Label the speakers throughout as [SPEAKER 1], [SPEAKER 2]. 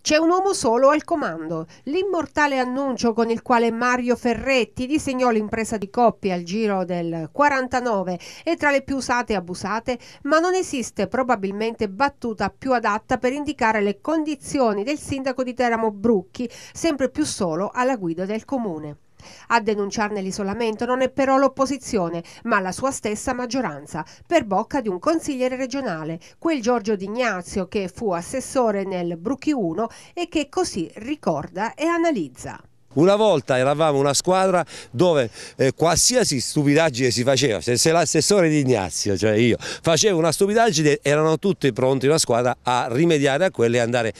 [SPEAKER 1] C'è un uomo solo al comando. L'immortale annuncio con il quale Mario Ferretti disegnò l'impresa di coppie al giro del 49 è tra le più usate e abusate, ma non esiste probabilmente battuta più adatta per indicare le condizioni del sindaco di Teramo Brucchi, sempre più solo alla guida del comune. A denunciarne l'isolamento non è però l'opposizione, ma la sua stessa maggioranza, per bocca di un consigliere regionale, quel Giorgio D'Ignazio che fu assessore nel Brucchi 1 e che così ricorda e analizza.
[SPEAKER 2] Una volta eravamo una squadra dove eh, qualsiasi stupidaggine si faceva, se, se l'assessore di Ignazio, cioè io, facevo una stupidaggine erano tutti pronti una squadra a rimediare a quelle e andare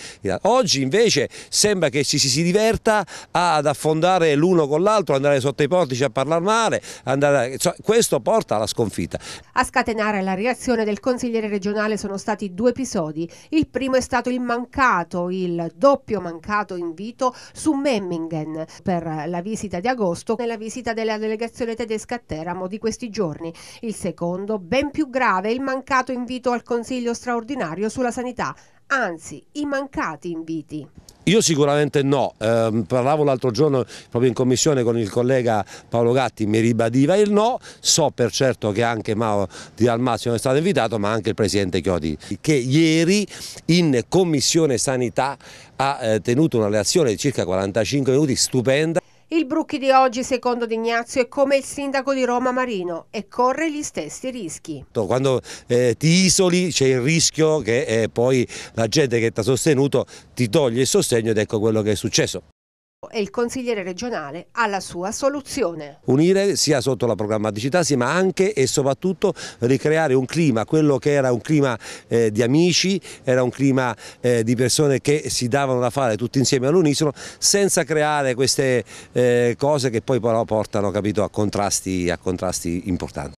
[SPEAKER 2] Oggi invece sembra che ci si, si diverta ad affondare l'uno con l'altro, andare sotto i portici a parlare male, andare, cioè, questo porta alla sconfitta.
[SPEAKER 1] A scatenare la reazione del consigliere regionale sono stati due episodi. Il primo è stato il mancato, il doppio mancato invito su Memmingen per la visita di agosto nella visita della delegazione tedesca a Teramo di questi giorni. Il secondo, ben più grave, il mancato invito al Consiglio straordinario sulla sanità, anzi i mancati inviti.
[SPEAKER 2] Io sicuramente no, eh, parlavo l'altro giorno proprio in commissione con il collega Paolo Gatti, mi ribadiva il no, so per certo che anche Mauro Di Dalmazio è stato invitato ma anche il Presidente Chiodi che ieri in commissione sanità ha eh, tenuto una reazione di circa 45 minuti stupenda
[SPEAKER 1] il Brucchi di oggi, secondo D'Ignazio, è come il sindaco di Roma Marino e corre gli stessi rischi.
[SPEAKER 2] Quando eh, ti isoli c'è il rischio che eh, poi la gente che ti ha sostenuto ti toglie il sostegno ed ecco quello che è successo
[SPEAKER 1] e il consigliere regionale ha la sua soluzione.
[SPEAKER 2] Unire sia sotto la programmaticità sì, ma anche e soprattutto ricreare un clima, quello che era un clima eh, di amici, era un clima eh, di persone che si davano da fare tutti insieme all'unisono senza creare queste eh, cose che poi però portano capito, a, contrasti, a contrasti importanti.